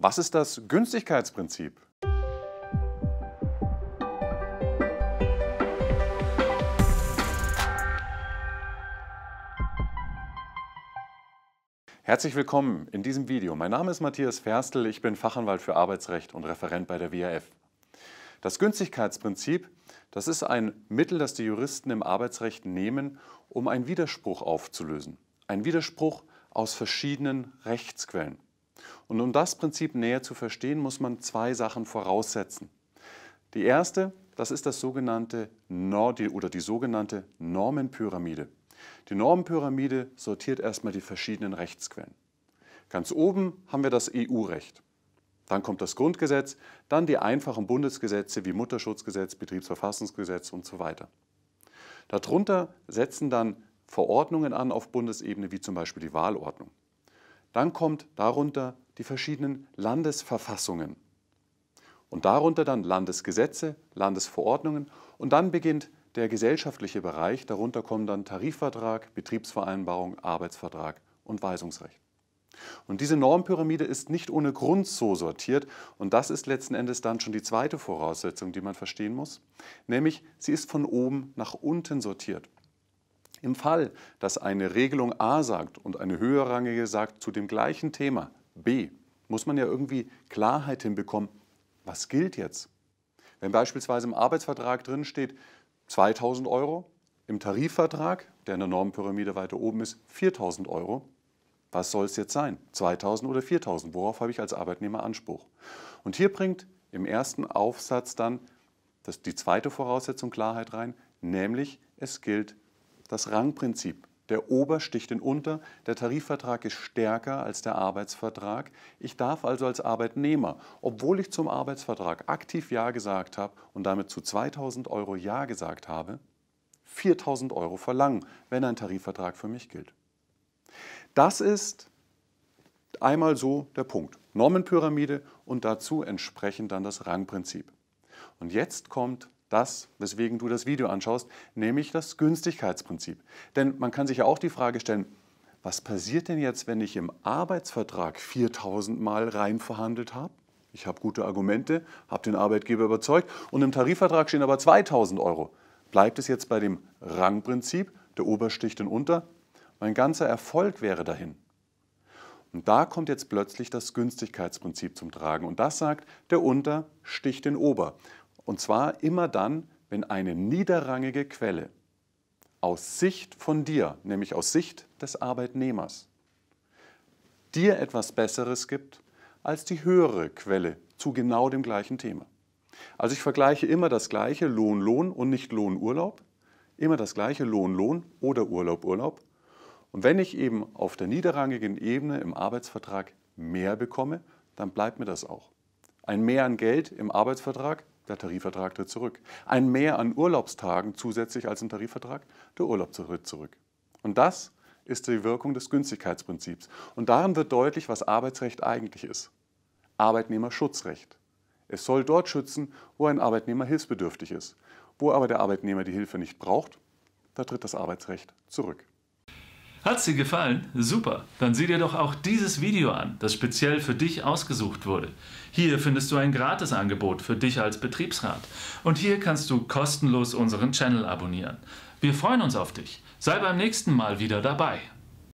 Was ist das Günstigkeitsprinzip? Herzlich willkommen in diesem Video. Mein Name ist Matthias Ferstel, ich bin Fachanwalt für Arbeitsrecht und Referent bei der WAF. Das Günstigkeitsprinzip, das ist ein Mittel, das die Juristen im Arbeitsrecht nehmen, um einen Widerspruch aufzulösen. Ein Widerspruch aus verschiedenen Rechtsquellen. Und um das Prinzip näher zu verstehen, muss man zwei Sachen voraussetzen. Die erste, das ist das sogenannte oder die sogenannte Normenpyramide. Die Normenpyramide sortiert erstmal die verschiedenen Rechtsquellen. Ganz oben haben wir das EU-Recht. Dann kommt das Grundgesetz, dann die einfachen Bundesgesetze wie Mutterschutzgesetz, Betriebsverfassungsgesetz und so weiter. Darunter setzen dann Verordnungen an auf Bundesebene, wie zum Beispiel die Wahlordnung. Dann kommt darunter die verschiedenen Landesverfassungen und darunter dann Landesgesetze, Landesverordnungen und dann beginnt der gesellschaftliche Bereich, darunter kommen dann Tarifvertrag, Betriebsvereinbarung, Arbeitsvertrag und Weisungsrecht. Und diese Normpyramide ist nicht ohne Grund so sortiert und das ist letzten Endes dann schon die zweite Voraussetzung, die man verstehen muss, nämlich sie ist von oben nach unten sortiert. Im Fall, dass eine Regelung A sagt und eine höherrangige sagt zu dem gleichen Thema B muss man ja irgendwie Klarheit hinbekommen, was gilt jetzt? Wenn beispielsweise im Arbeitsvertrag drin steht 2000 Euro, im Tarifvertrag, der in der Normpyramide weiter oben ist, 4000 Euro, was soll es jetzt sein? 2000 oder 4000? Worauf habe ich als Arbeitnehmer Anspruch? Und hier bringt im ersten Aufsatz dann das, die zweite Voraussetzung Klarheit rein, nämlich es gilt das Rangprinzip. Der Ober sticht den Unter, der Tarifvertrag ist stärker als der Arbeitsvertrag. Ich darf also als Arbeitnehmer, obwohl ich zum Arbeitsvertrag aktiv Ja gesagt habe und damit zu 2000 Euro Ja gesagt habe, 4000 Euro verlangen, wenn ein Tarifvertrag für mich gilt. Das ist einmal so der Punkt. Normenpyramide und dazu entsprechend dann das Rangprinzip. Und jetzt kommt das, weswegen du das Video anschaust, nämlich das Günstigkeitsprinzip. Denn man kann sich ja auch die Frage stellen, was passiert denn jetzt, wenn ich im Arbeitsvertrag 4000 Mal rein verhandelt habe? Ich habe gute Argumente, habe den Arbeitgeber überzeugt und im Tarifvertrag stehen aber 2000 Euro. Bleibt es jetzt bei dem Rangprinzip, der Obersticht und unter? Mein ganzer Erfolg wäre dahin. Und da kommt jetzt plötzlich das Günstigkeitsprinzip zum Tragen. Und das sagt, der Unter sticht den Ober. Und zwar immer dann, wenn eine niederrangige Quelle aus Sicht von dir, nämlich aus Sicht des Arbeitnehmers, dir etwas Besseres gibt als die höhere Quelle zu genau dem gleichen Thema. Also ich vergleiche immer das gleiche Lohn, Lohn und nicht Lohn, Urlaub. Immer das gleiche Lohn, Lohn oder Urlaub, Urlaub. Und wenn ich eben auf der niederrangigen Ebene im Arbeitsvertrag mehr bekomme, dann bleibt mir das auch. Ein Mehr an Geld im Arbeitsvertrag der Tarifvertrag tritt zurück. Ein Mehr an Urlaubstagen zusätzlich als im Tarifvertrag, der Urlaub tritt zurück. Und das ist die Wirkung des Günstigkeitsprinzips. Und darin wird deutlich, was Arbeitsrecht eigentlich ist. Arbeitnehmerschutzrecht. Es soll dort schützen, wo ein Arbeitnehmer hilfsbedürftig ist. Wo aber der Arbeitnehmer die Hilfe nicht braucht, da tritt das Arbeitsrecht zurück. Hat's dir gefallen? Super! Dann sieh dir doch auch dieses Video an, das speziell für dich ausgesucht wurde. Hier findest du ein gratis Angebot für dich als Betriebsrat. Und hier kannst du kostenlos unseren Channel abonnieren. Wir freuen uns auf dich. Sei beim nächsten Mal wieder dabei.